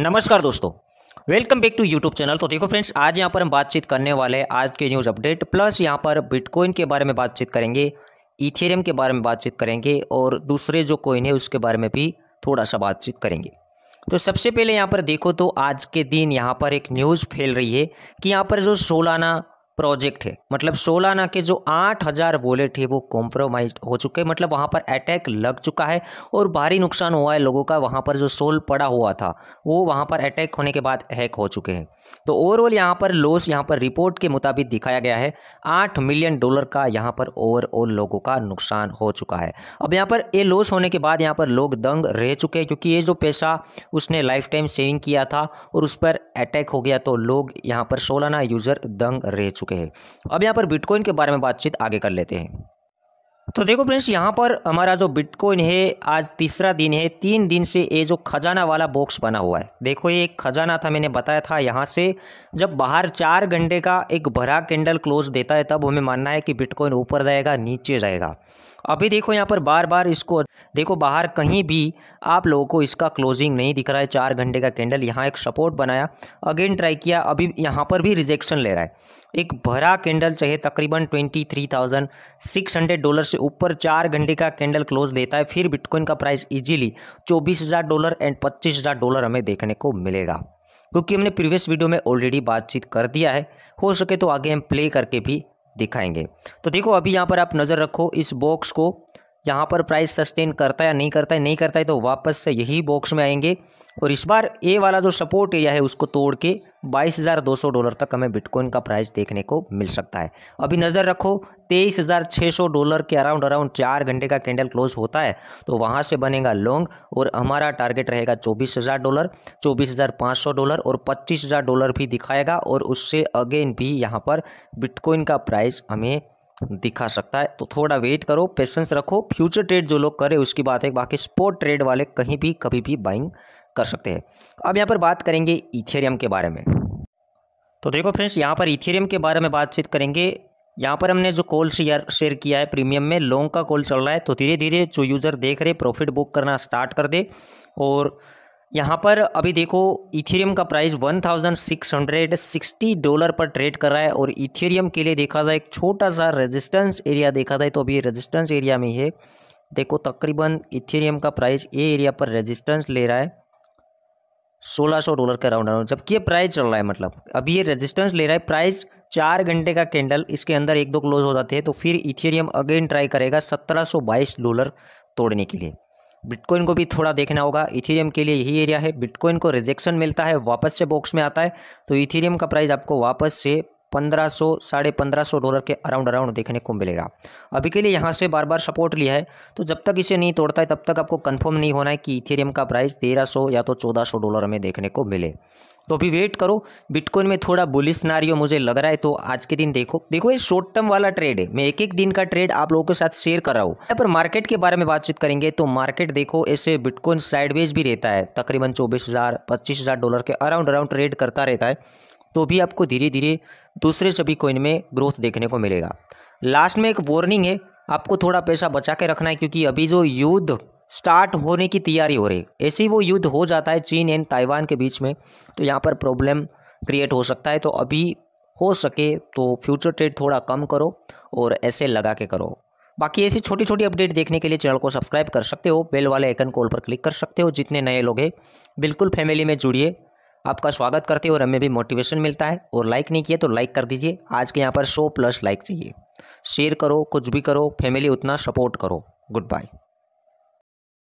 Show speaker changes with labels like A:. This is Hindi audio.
A: नमस्कार दोस्तों welcome back to YouTube channel तो देखो फ्रेंड्स आज यहाँ पर हम बातचीत करने वाले हैं आज के न्यूज़ अपडेट प्लस यहाँ पर बिटकॉइन के बारे में बातचीत करेंगे इथेरियम के बारे में बातचीत करेंगे और दूसरे जो कोइन है उसके बारे में भी थोड़ा सा बातचीत करेंगे तो सबसे पहले यहाँ पर देखो तो आज के दिन यहाँ पर एक न्यूज़ फैल रही है कि यहाँ पर जो सोलाना प्रोजेक्ट है मतलब सोलाना के जो आठ हज़ार वॉलेट है वो कॉम्प्रोमाइज हो चुके हैं मतलब वहाँ पर अटैक लग चुका है और भारी नुकसान हुआ है लोगों का वहाँ पर जो सोल पड़ा हुआ था वो वहाँ पर अटैक होने के बाद हैक हो चुके हैं तो ओवरऑल यहाँ पर लॉस यहाँ पर रिपोर्ट के मुताबिक दिखाया गया है आठ मिलियन डॉलर का यहाँ पर ओवरऑल लोगों का नुकसान हो चुका है अब यहाँ पर ये लॉस होने के बाद यहाँ पर लोग दंग रह चुके हैं क्योंकि ये जो पैसा उसने लाइफ टाइम सेविंग किया था और उस पर अटैक हो गया तो लोग यहाँ पर सोलाना यूज़र दंग रह चुके चुके हैं अब यहाँ पर बिटकॉइन के बारे में बातचीत आगे कर लेते हैं तो देखो फ्रेंड्स यहाँ पर हमारा जो बिटकॉइन है आज तीसरा दिन है तीन दिन से ये जो खजाना वाला बॉक्स बना हुआ है देखो ये एक खजाना था मैंने बताया था यहाँ से जब बाहर चार घंटे का एक भरा कैंडल क्लोज देता है तब हमें मानना है कि बिटकॉइन ऊपर जाएगा नीचे जाएगा अभी देखो यहाँ पर बार बार इसको देखो बाहर कहीं भी आप लोगों को इसका क्लोजिंग नहीं दिख रहा है चार घंटे का कैंडल यहाँ एक सपोर्ट बनाया अगेन ट्राई किया अभी यहाँ पर भी रिजेक्शन ले रहा है एक भरा कैंडल चाहे तकरीबन twenty three thousand six hundred dollar से ऊपर चार घंटे का कैंडल क्लोज देता है फिर बिटकॉइन का प्राइस इजीली चौबीस हज़ार डॉलर एंड पच्चीस हज़ार डॉलर हमें देखने को मिलेगा क्योंकि हमने प्रीवियस वीडियो में ऑलरेडी बातचीत कर दिया है हो सके तो आगे हम प्ले करके भी दिखाएंगे तो देखो अभी यहाँ पर आप नज़र रखो इस बॉक्स को यहाँ पर प्राइस सस्टेन करता है नहीं करता है नहीं करता है तो वापस से यही बॉक्स में आएंगे और इस बार ए वाला जो सपोर्ट एरिया है उसको तोड़ के 22,200 डॉलर तक हमें बिटकॉइन का प्राइस देखने को मिल सकता है अभी नज़र रखो 23,600 डॉलर के अराउंड अराउंड चार घंटे का कैंडल क्लोज होता है तो वहाँ से बनेगा लॉन्ग और हमारा टारगेट रहेगा चौबीस डॉलर चौबीस डॉलर और पच्चीस डॉलर भी दिखाएगा और उससे अगेन भी यहाँ पर बिटकॉइन का प्राइस हमें दिखा सकता है तो थोड़ा वेट करो पेशेंस रखो फ्यूचर ट्रेड जो लोग करें उसकी बात है बाकी स्पोर्ट ट्रेड वाले कहीं भी कभी भी बाइंग कर सकते हैं अब यहाँ पर बात करेंगे इथेरियम के बारे में तो देखो फ्रेंड्स यहाँ पर इथेरियम के बारे में बातचीत करेंगे यहाँ पर हमने जो कॉल शेयर शेयर किया है प्रीमियम में लॉन्ग का कॉल चल रहा है तो धीरे धीरे जो यूज़र देख रहे प्रॉफिट बुक करना स्टार्ट कर दे और यहाँ पर अभी देखो इथेरियम का प्राइस 1660 डॉलर पर ट्रेड कर रहा है और इथेरियम के लिए देखा जाए एक छोटा सा रेजिस्टेंस एरिया देखा जाए तो अभी रेजिस्टेंस एरिया में है देखो तकरीबन इथेरियम का प्राइस ए एरिया पर रेजिस्टेंस ले रहा है 1600 डॉलर का राउंड अराउंड जबकि ये प्राइस चल रहा है मतलब अभी ये रेजिस्टेंस ले रहा है प्राइस चार घंटे का कैंडल इसके अंदर एक दो क्लोज हो जाते हैं तो फिर इथेरियम अगेन ट्राई करेगा सत्रह डॉलर तोड़ने के लिए बिटकॉइन को भी थोड़ा देखना होगा इथेरियम के लिए यही एरिया है बिटकॉइन को रिजेक्शन मिलता है वापस से बॉक्स में आता है तो इथेरियम का प्राइस आपको वापस से पंद्रह सौ साढ़े पंद्रह सौ डॉलर के अराउंड अराउंड देखने को मिलेगा अभी के लिए यहाँ से बार बार सपोर्ट लिया है तो जब तक इसे नहीं तोड़ता है तब तक आपको कन्फर्म नहीं होना है कि इथेरियम का प्राइस तेरह सौ या तो चौदह सौ डॉलर हमें देखने को मिले तो अभी वेट करो बिटकॉइन में थोड़ा बुलिस नारियो मुझे लग रहा है तो आज के दिन देखो देखो ये शॉर्ट टर्म वाला ट्रेड है मैं एक एक दिन का ट्रेड आप लोगों के साथ शेयर कर रहा हूँ पर मार्केट के बारे में बातचीत करेंगे तो मार्केट देखो ऐसे बिटकॉइन साइडवेज भी रहता है तकरीबन चौबीस हज़ार पच्चीस हज़ार डॉलर के अराउंड अराउंड ट्रेड करता रहता है तो भी आपको धीरे धीरे दूसरे सभी कोइन में ग्रोथ देखने को मिलेगा लास्ट में एक वार्निंग है आपको थोड़ा पैसा बचा के रखना है क्योंकि अभी जो युद्ध स्टार्ट होने की तैयारी हो रही है ऐसे ही वो युद्ध हो जाता है चीन एंड ताइवान के बीच में तो यहाँ पर प्रॉब्लम क्रिएट हो सकता है तो अभी हो सके तो फ्यूचर ट्रेड थोड़ा कम करो और ऐसे लगा के करो बाकी ऐसी छोटी छोटी अपडेट देखने के लिए चैनल को सब्सक्राइब कर सकते हो बेल वाले आइकन कॉल पर क्लिक कर सकते हो जितने नए लोग हैं बिल्कुल फैमिली में जुड़िए आपका स्वागत करते हैं और हमें भी मोटिवेशन मिलता है और लाइक नहीं किया तो लाइक कर दीजिए आज के यहाँ पर सौ प्लस लाइक चाहिए शेयर करो कुछ भी करो फैमिली उतना सपोर्ट करो गुड बाय